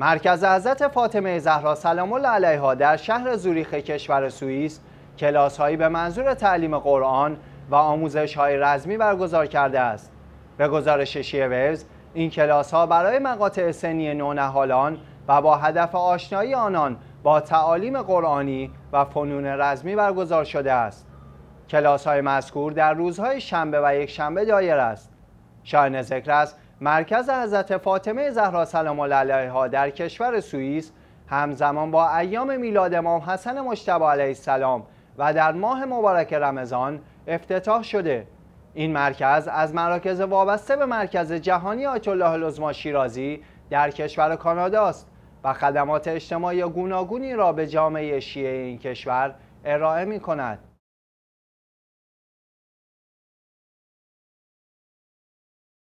مرکز حضرت فاطمه زهرا سلام الله علیها در شهر زوریخ کشور سوئیس کلاسهایی به منظور تعلیم قرآن و آموزش های رزمی برگزار کرده است. به گزارش شیوز این کلاس ها برای مقاطع سنی نونهالان و با هدف آشنایی آنان با تعالیم قرآنی و فنون رزمی برگزار شده است. کلاس های مذکور در روزهای شنبه و یک شنبه دایر است. شاین ذکر است مرکز حضرت فاطمه زهرا سلام الله علیها در کشور سوئیس همزمان با ایام میلاد امام حسن مشتبه علیه السلام و در ماه مبارک رمضان افتتاح شده این مرکز از مراکز وابسته به مرکز جهانی آیت الله شیرازی در کشور کانادا است و خدمات اجتماعی گوناگونی را به جامعه شیعه این کشور ارائه می کند